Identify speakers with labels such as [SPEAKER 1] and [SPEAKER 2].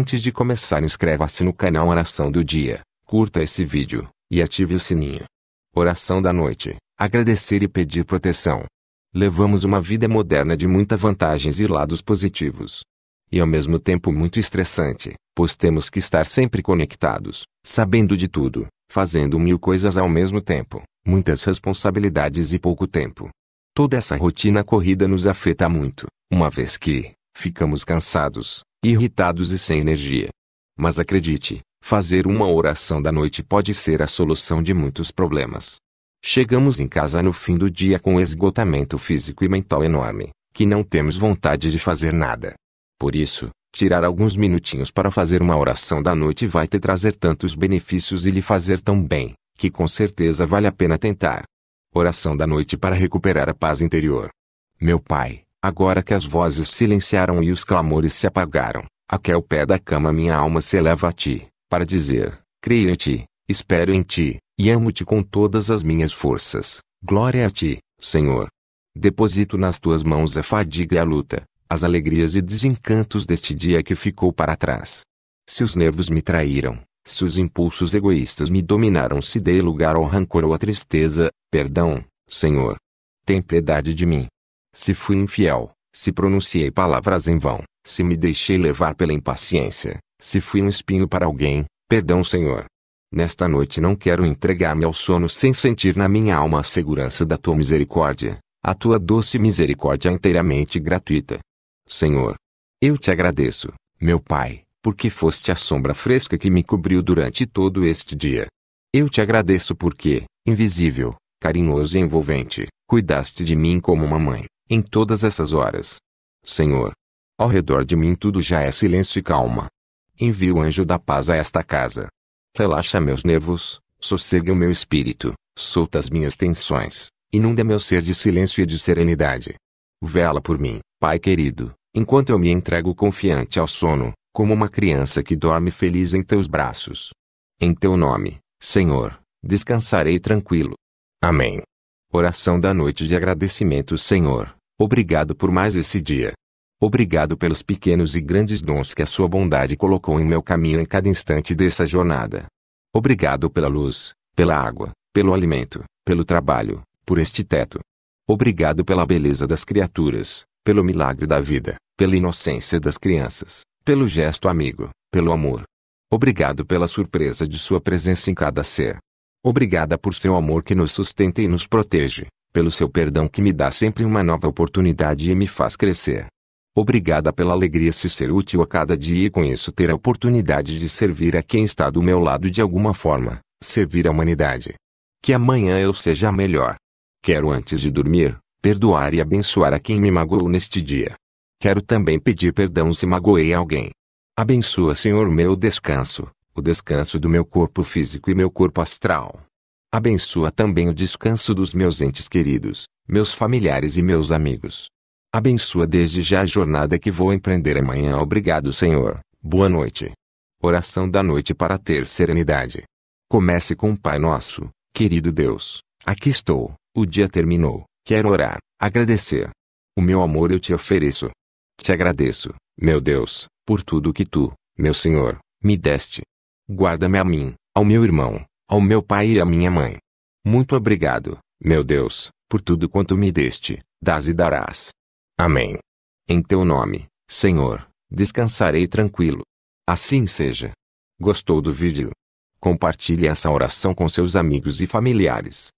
[SPEAKER 1] Antes de começar inscreva-se no canal Oração do Dia, curta esse vídeo, e ative o sininho. Oração da noite, agradecer e pedir proteção. Levamos uma vida moderna de muitas vantagens e lados positivos. E ao mesmo tempo muito estressante, pois temos que estar sempre conectados, sabendo de tudo, fazendo mil coisas ao mesmo tempo, muitas responsabilidades e pouco tempo. Toda essa rotina corrida nos afeta muito, uma vez que ficamos cansados, irritados e sem energia. Mas acredite, fazer uma oração da noite pode ser a solução de muitos problemas. Chegamos em casa no fim do dia com esgotamento físico e mental enorme, que não temos vontade de fazer nada. Por isso, tirar alguns minutinhos para fazer uma oração da noite vai te trazer tantos benefícios e lhe fazer tão bem, que com certeza vale a pena tentar. Oração da noite para recuperar a paz interior. Meu Pai, Agora que as vozes silenciaram e os clamores se apagaram, aqui ao pé da cama minha alma se eleva a ti, para dizer: creio em ti, espero em ti, e amo-te com todas as minhas forças. Glória a ti, Senhor. Deposito nas tuas mãos a fadiga e a luta, as alegrias e desencantos deste dia que ficou para trás. Se os nervos me traíram, se os impulsos egoístas me dominaram, se dei lugar ao rancor ou à tristeza, perdão, Senhor. Tem piedade de mim, se fui infiel, se pronunciei palavras em vão, se me deixei levar pela impaciência, se fui um espinho para alguém, perdão, Senhor. Nesta noite não quero entregar-me ao sono sem sentir na minha alma a segurança da tua misericórdia, a tua doce misericórdia inteiramente gratuita. Senhor, eu te agradeço, meu Pai, porque foste a sombra fresca que me cobriu durante todo este dia. Eu te agradeço porque, invisível, carinhoso e envolvente, cuidaste de mim como uma mãe, em todas essas horas. Senhor, ao redor de mim tudo já é silêncio e calma. Envia o anjo da paz a esta casa. Relaxa meus nervos, sossegue o meu espírito, solta as minhas tensões, inunda meu ser de silêncio e de serenidade. Vela por mim, Pai querido, enquanto eu me entrego confiante ao sono, como uma criança que dorme feliz em teus braços. Em teu nome, Senhor, descansarei tranquilo. Amém. Oração da noite de agradecimento, Senhor. Obrigado por mais esse dia. Obrigado pelos pequenos e grandes dons que a sua bondade colocou em meu caminho em cada instante dessa jornada. Obrigado pela luz, pela água, pelo alimento, pelo trabalho, por este teto. Obrigado pela beleza das criaturas, pelo milagre da vida, pela inocência das crianças, pelo gesto amigo, pelo amor. Obrigado pela surpresa de sua presença em cada ser. Obrigada por seu amor que nos sustenta e nos protege pelo seu perdão que me dá sempre uma nova oportunidade e me faz crescer. Obrigada pela alegria se ser útil a cada dia e com isso ter a oportunidade de servir a quem está do meu lado de alguma forma, servir a humanidade. Que amanhã eu seja melhor. Quero antes de dormir, perdoar e abençoar a quem me magoou neste dia. Quero também pedir perdão se magoei alguém. Abençoa, Senhor, meu descanso, o descanso do meu corpo físico e meu corpo astral Abençoa também o descanso dos meus entes queridos, meus familiares e meus amigos. Abençoa desde já a jornada que vou empreender amanhã. Obrigado, Senhor. Boa noite. Oração da noite para ter serenidade. Comece com o Pai Nosso, querido Deus. Aqui estou, o dia terminou. Quero orar, agradecer. O meu amor eu te ofereço. Te agradeço, meu Deus, por tudo que tu, meu Senhor, me deste. Guarda-me a mim, ao meu irmão, ao meu pai e à minha mãe. Muito obrigado, meu Deus, por tudo quanto me deste, das e darás. Amém. Em teu nome, Senhor, descansarei tranquilo. Assim seja. Gostou do vídeo? Compartilhe essa oração com seus amigos e familiares.